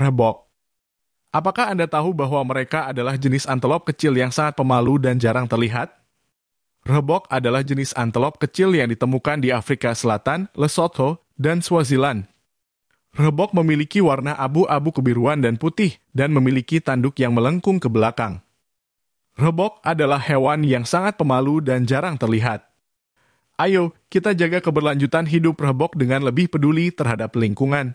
Rebok. Apakah Anda tahu bahwa mereka adalah jenis antelop kecil yang sangat pemalu dan jarang terlihat? Rebok adalah jenis antelop kecil yang ditemukan di Afrika Selatan, Lesotho, dan Swaziland. Rebok memiliki warna abu-abu kebiruan dan putih dan memiliki tanduk yang melengkung ke belakang. Rebok adalah hewan yang sangat pemalu dan jarang terlihat. Ayo, kita jaga keberlanjutan hidup rebok dengan lebih peduli terhadap lingkungan.